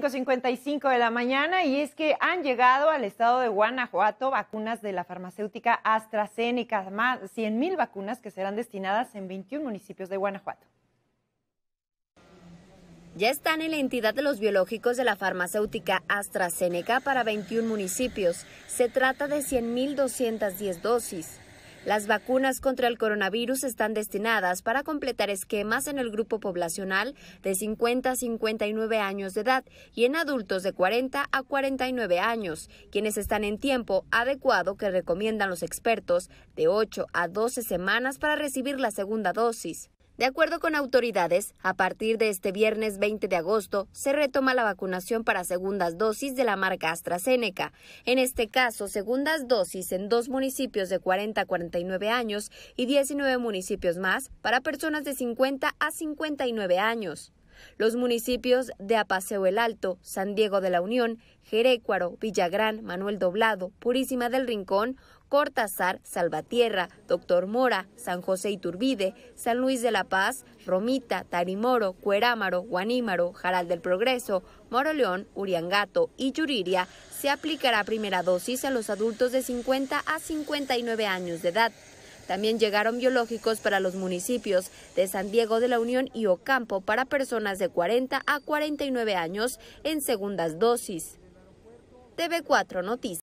5.55 de la mañana y es que han llegado al estado de Guanajuato vacunas de la farmacéutica AstraZeneca, más 100.000 vacunas que serán destinadas en 21 municipios de Guanajuato. Ya están en la entidad de los biológicos de la farmacéutica AstraZeneca para 21 municipios. Se trata de 100.210 dosis. Las vacunas contra el coronavirus están destinadas para completar esquemas en el grupo poblacional de 50 a 59 años de edad y en adultos de 40 a 49 años, quienes están en tiempo adecuado que recomiendan los expertos de 8 a 12 semanas para recibir la segunda dosis. De acuerdo con autoridades, a partir de este viernes 20 de agosto se retoma la vacunación para segundas dosis de la marca AstraZeneca. En este caso, segundas dosis en dos municipios de 40 a 49 años y 19 municipios más para personas de 50 a 59 años. Los municipios de Apaseo el Alto, San Diego de la Unión, Jerécuaro, Villagrán, Manuel Doblado, Purísima del Rincón, Cortázar, Salvatierra, Doctor Mora, San José Iturbide, San Luis de la Paz, Romita, Tarimoro, Cuerámaro, Guanímaro, Jaral del Progreso, Moroleón, Uriangato y Yuriria se aplicará primera dosis a los adultos de 50 a 59 años de edad. También llegaron biológicos para los municipios de San Diego de la Unión y Ocampo para personas de 40 a 49 años en segundas dosis. TV4 Noticias.